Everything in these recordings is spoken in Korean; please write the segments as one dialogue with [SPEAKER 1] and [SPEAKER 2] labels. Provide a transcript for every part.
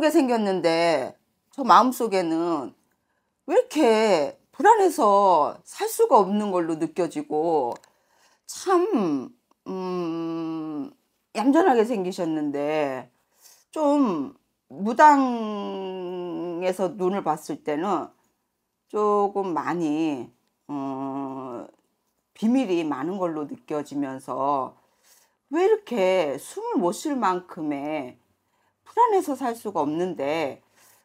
[SPEAKER 1] 예쁘게 생겼는데 저 마음속에는 왜 이렇게 불안해서 살 수가 없는 걸로 느껴지고 참 음, 얌전하게 생기셨는데 좀 무당에서 눈을 봤을 때는 조금 많이 어, 비밀이 많은 걸로 느껴지면서 왜 이렇게 숨을 못 쉴 만큼의 불안해서 살 수가 없는데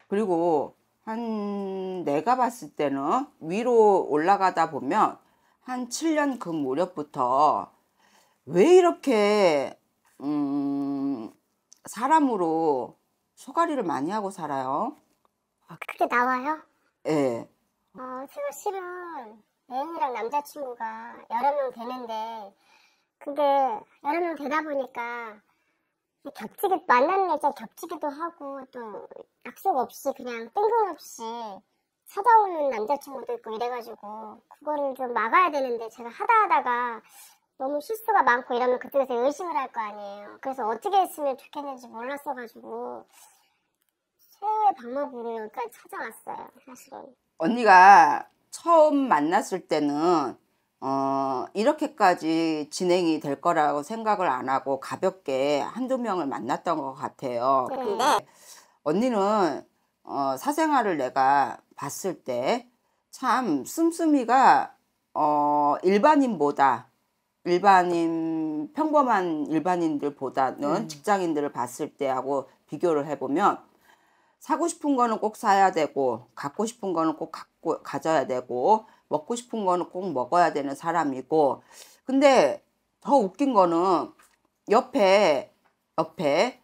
[SPEAKER 1] 그리고 한 내가 봤을 때는 위로 올라가다 보면 한 7년 그 무렵부터 왜 이렇게 음 사람으로 소가리를 많이 하고 살아요?
[SPEAKER 2] 아, 그게 나와요? 예. 네. 어, 수호 씨는 애인이랑 남자친구가 여러 명 되는데 근데 여러 명 되다 보니까 겹치기 만나는 날짜 겹치기도 하고 또 약속 없이 그냥 뜬금없이 찾아오는 남자친구도 있고 이래가지고 그거를 좀 막아야 되는데 제가 하다 하다가 너무 실수가 많고 이러면 그때서 의심을 할 거 아니에요. 그래서 어떻게 했으면 좋겠는지 몰랐어가지고 최후의 방법으로 여기까지 찾아왔어요. 사실은 언니가
[SPEAKER 1] 처음 만났을 때는 어, 이렇게까지 진행이 될 거라고 생각을 안 하고 가볍게 한두 명을 만났던 것 같아요. 네. 근데 언니는 어, 사생활을 내가 봤을 때 참 씀씀이가 어, 일반인보다 일반인 평범한 일반인들보다는 음. 직장인들을 봤을 때하고 비교를 해보면 사고 싶은 거는 꼭 사야 되고 갖고 싶은 거는 꼭 갖고 가져야 되고 먹고 싶은 거는 꼭 먹어야 되는 사람이고 근데 더 웃긴 거는 옆에 옆에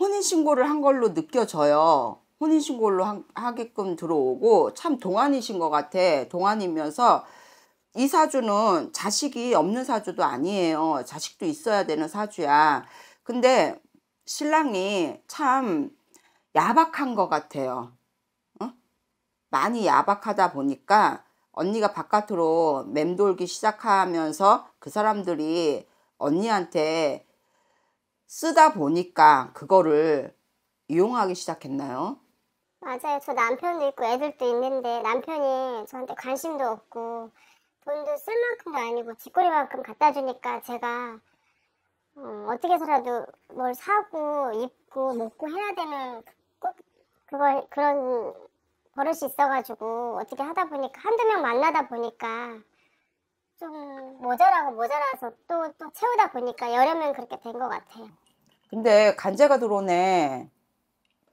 [SPEAKER 1] 혼인신고를 한 걸로 느껴져요. 혼인신고를 한, 하게끔 들어오고 참 동안이신 것 같아. 동안이면서 이 사주는 자식이 없는 사주도 아니에요. 자식도 있어야 되는 사주야. 근데 신랑이 참 야박한 것 같아요. 어? 많이 야박하다 보니까 언니가 바깥으로 맴돌기 시작하면서 그 사람들이 언니한테 쓰다 보니까 그거를 이용하기 시작했나요?
[SPEAKER 2] 맞아요. 저 남편도 있고 애들도 있는데 남편이 저한테 관심도 없고 돈도 쓸 만큼도 아니고 뒷거리만큼 갖다 주니까 제가 어, 어떻게 해서라도 뭘 사고 입고 먹고 해야 되는 꼭 그걸 그런 버릇이 있어가지고 어떻게 하다 보니까 한두 명 만나다 보니까 좀 모자라고 모자라서 또, 또 채우다 보니까 여러 명 그렇게 된 것 같아요.
[SPEAKER 1] 근데 간제가 들어오네.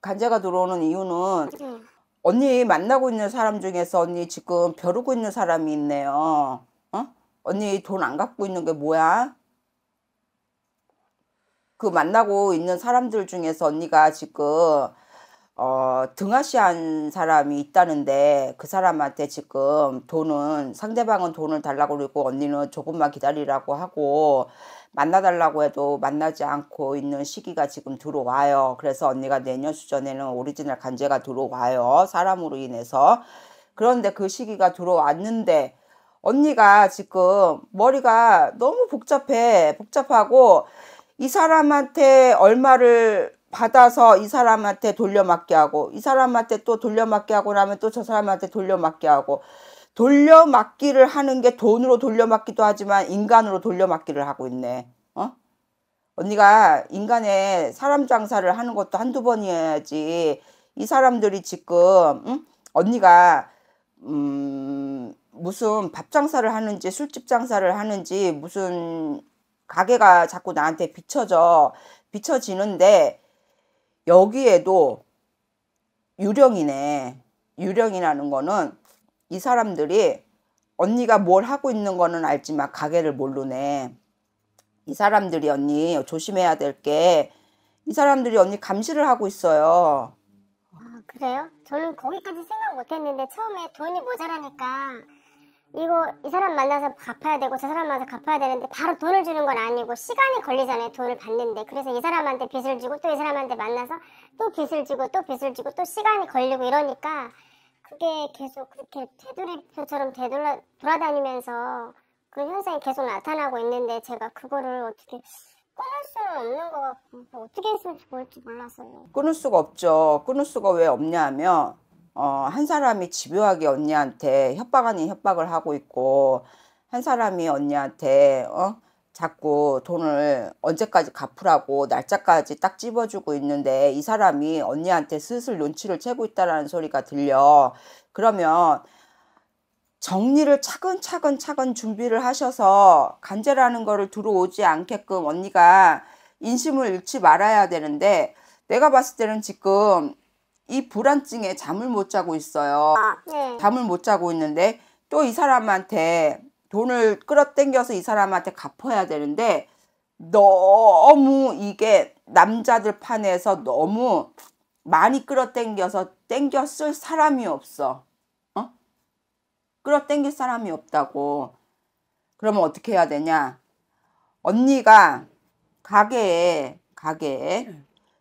[SPEAKER 1] 간제가 들어오는 이유는 네. 언니 만나고 있는 사람 중에서 언니 지금 벼르고 있는 사람이 있네요. 어? 언니 돈 안 갖고 있는 게 뭐야? 그 만나고 있는 사람들 중에서 언니가 지금 어, 등하시한 사람이 있다는데 그 사람한테 지금 돈은 상대방은 돈을 달라고 그러고 언니는 조금만 기다리라고 하고 만나달라고 해도 만나지 않고 있는 시기가 지금 들어와요. 그래서 언니가 내년 수전에는 오리지널 간제가 들어와요. 사람으로 인해서. 그런데 그 시기가 들어왔는데 언니가 지금 머리가 너무 복잡해. 복잡하고 이 사람한테 얼마를 받아서 이 사람한테 돌려막기 하고 이 사람한테 또 돌려막기 하고 나면 또 저 사람한테 돌려막기 하고 돌려막기를 하는 게 돈으로 돌려막기도 하지만 인간으로 돌려막기를 하고 있네. 어? 언니가 인간의 사람 장사를 하는 것도 한두 번이어야지 이 사람들이 지금 응? 언니가 음 무슨 밥 장사를 하는지 술집 장사를 하는지 무슨 가게가 자꾸 나한테 비춰져 비춰지는데 여기에도 유령이네. 유령이라는 거는 이 사람들이 언니가 뭘 하고 있는 거는 알지만 가게를 모르네. 이 사람들이 언니 조심해야 될 게 이 사람들이 언니 감시를 하고 있어요.
[SPEAKER 2] 아, 그래요? 저는 거기까지 생각 못 했는데 처음에 돈이 모자라니까 이거 이 사람 만나서 갚아야 되고 저 사람 만나서 갚아야 되는데 바로 돈을 주는 건 아니고 시간이 걸리잖아요 돈을 받는데 그래서 이 사람한테 빚을 주고 또 이 사람한테 만나서 또 빚을 주고 또 빚을 주고 또 시간이 걸리고 이러니까 그게 계속 그렇게 테두리표처럼 되돌아 돌아다니면서 그런 현상이 계속 나타나고 있는데 제가 그거를 어떻게 끊을 수는 없는 것 같고 어떻게 했으면 좋을지 몰라서요.
[SPEAKER 1] 끊을 수가 없죠. 끊을 수가 왜 없냐 하면 어, 한 사람이 집요하게 언니한테 협박 아닌 협박을 하고 있고 한 사람이 언니한테 어? 자꾸 돈을 언제까지 갚으라고 날짜까지 딱 집어주고 있는데 이 사람이 언니한테 슬슬 눈치를 채고 있다라는 소리가 들려. 그러면 정리를 차근차근 차근 준비를 하셔서 간제라는 거를 들어오지 않게끔 언니가 인심을 잃지 말아야 되는데 내가 봤을 때는 지금 이 불안증에 잠을 못 자고 있어요. 아, 네. 잠을 못 자고 있는데 또 이 사람한테 돈을 끌어당겨서 이 사람한테 갚아야 되는데 너무 이게 남자들 판에서 너무 많이 끌어당겨서 땡겨 쓸 사람이 없어. 어? 끌어당길 사람이 없다고. 그러면 어떻게 해야 되냐? 언니가 가게에 가게에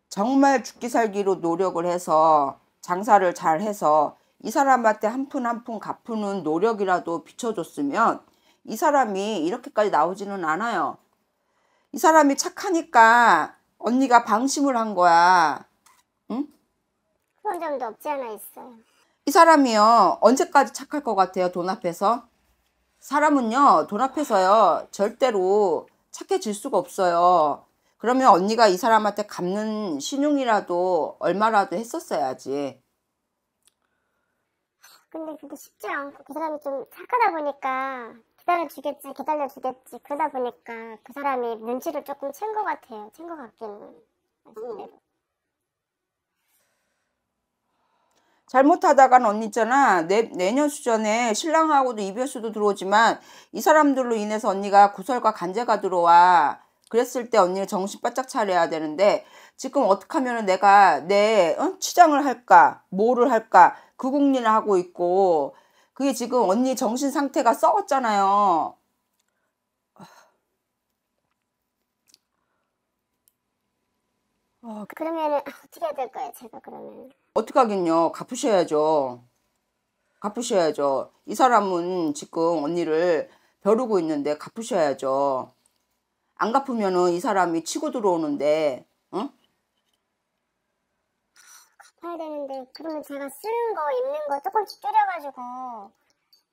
[SPEAKER 1] 정말 죽기 살기로 노력을 해서 장사를 잘 해서 이 사람한테 한 푼 한 푼 갚는 노력이라도 비춰줬으면 이 사람이 이렇게까지 나오지는 않아요. 이 사람이 착하니까 언니가 방심을 한 거야. 응?
[SPEAKER 2] 그런 점도 없지 않아 있어요.
[SPEAKER 1] 이 사람이요. 언제까지 착할 것 같아요? 돈 앞에서? 사람은요. 돈 앞에서요. 절대로 착해질 수가 없어요. 그러면 언니가 이 사람한테 갚는 신용이라도 얼마라도 했었어야지.
[SPEAKER 2] 근데 그게 쉽지 않고 그 사람이 좀 착하다 보니까 기다려 주겠지, 기다려 주겠지. 그러다 보니까 그 사람이 눈치를 조금 챈 것 같아요. 챈 것 같긴. 음.
[SPEAKER 1] 잘못하다간 언니 있잖아. 내, 내년 수전에 신랑하고도 이별수도 들어오지만 이 사람들로 인해서 언니가 구설과 간제가 들어와. 그랬을 때 언니가 정신 바짝 차려야 되는데 지금 어떻게 하면 내가 내 어? 치장을 할까 뭐를 할까 그 국리를 하고 있고 그게 지금 언니 정신 상태가 썩었잖아요. 어, 아, 그러면
[SPEAKER 2] 어떻게 해야 될까요? 제가 그러면
[SPEAKER 1] 어떻게 하긴요. 갚으셔야죠. 갚으셔야죠. 이 사람은 지금 언니를 벼르고 있는데 갚으셔야죠. 안 갚으면은 이 사람이 치고 들어오는데, 응?
[SPEAKER 2] 갚아야 되는데, 그러면 제가 쓰는 거, 입는 거 조금씩 줄여가지고,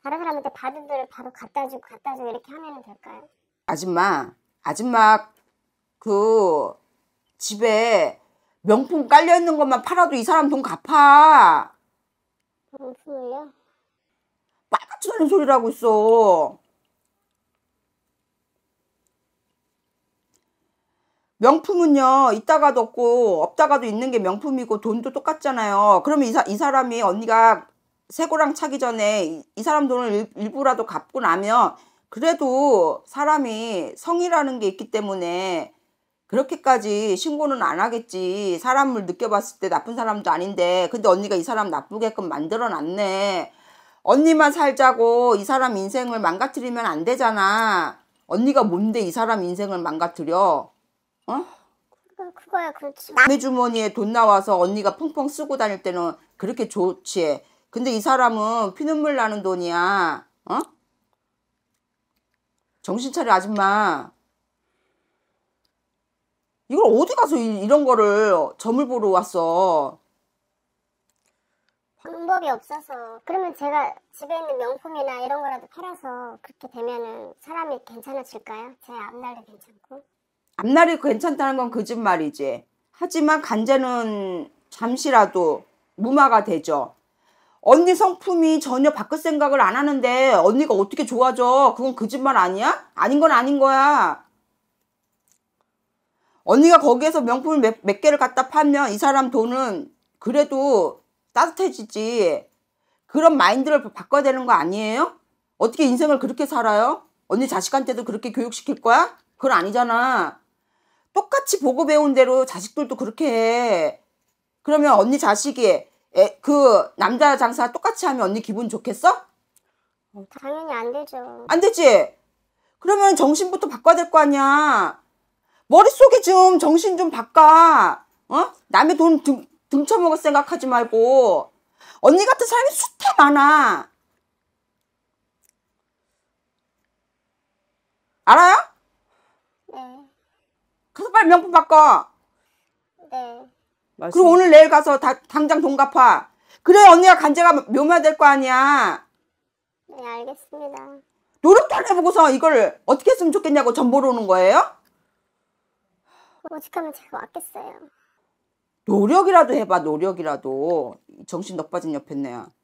[SPEAKER 2] 다른 사람한테 받은 돈을 바로 갖다 주고, 갖다 주고 이렇게 하면 될까요?
[SPEAKER 1] 아줌마, 아줌마, 그, 집에 명품 깔려있는 것만 팔아도 이 사람 돈 갚아.
[SPEAKER 2] 명품을요?
[SPEAKER 1] 빨갛지않은 소리라고 있어. 명품은요 있다가도 없고 없다가도 있는 게 명품이고 돈도 똑같잖아요 그러면 이, 사, 이 사람이 언니가 새고랑 차기 전에 이, 이 사람 돈을 일, 부라도 갚고 나면 그래도 사람이 성이라는 게 있기 때문에 그렇게까지 신고는 안 하겠지 사람을 느껴봤을 때 나쁜 사람도 아닌데 근데 언니가 이 사람 나쁘게끔 만들어 놨네 언니만 살자고 이 사람 인생을 망가뜨리면 안 되잖아 언니가 뭔데 이 사람 인생을 망가뜨려 어?
[SPEAKER 2] 그거, 야 그렇지.
[SPEAKER 1] 남의 주머니에 돈 나와서 언니가 펑펑 쓰고 다닐 때는 그렇게 좋지. 근데 이 사람은 피눈물 나는 돈이야. 어? 정신 차려 아줌마. 이걸 어디 가서 이, 런 거를 점을 보러 왔어?
[SPEAKER 2] 방법이 없어서 그러면 제가 집에 있는 명품이나 이런 거라도 팔아서 그렇게 되면은 사람이 괜찮아질까요? 제 앞날도 괜찮고
[SPEAKER 1] 앞날이 괜찮다는 건 거짓말이지. 하지만 간제는 잠시라도 무마가 되죠. 언니 성품이 전혀 바꿀 생각을 안 하는데 언니가 어떻게 좋아져? 그건 거짓말 아니야? 아닌 건 아닌 거야. 언니가 거기에서 명품을 몇, 몇 개를 갖다 팔면 이 사람 돈은 그래도 따뜻해지지. 그런 마인드를 바꿔야 되는 거 아니에요? 어떻게 인생을 그렇게 살아요? 언니 자식한테도 그렇게 교육시킬 거야? 그건 아니잖아. 똑같이 보고 배운 대로 자식들도 그렇게 해. 그러면 언니 자식이 애, 그 남자 장사 똑같이 하면 언니 기분 좋겠어?
[SPEAKER 2] 어, 당연히 안 되죠.
[SPEAKER 1] 안 되지? 그러면 정신부터 바꿔야 될 거 아니야. 머릿속에 좀 정신 좀 바꿔. 어? 남의 돈 등, 등쳐먹을 생각하지 말고. 언니 같은 사람이 숱해 많아. 알아요? 네. 가서 빨리 명품 바꿔. 네. 그리고 오늘 내일 가서 다, 당장 돈 갚아. 그래 언니가 간제가 묘마될 거 아니야.
[SPEAKER 2] 네 알겠습니다.
[SPEAKER 1] 노력도 안 해보고서 이걸 어떻게 했으면 좋겠냐고 전보로 오는 거예요?
[SPEAKER 2] 오직하면 제가 왔겠어요.
[SPEAKER 1] 노력이라도 해봐 노력이라도 정신 넉 빠진 옆에 있네요.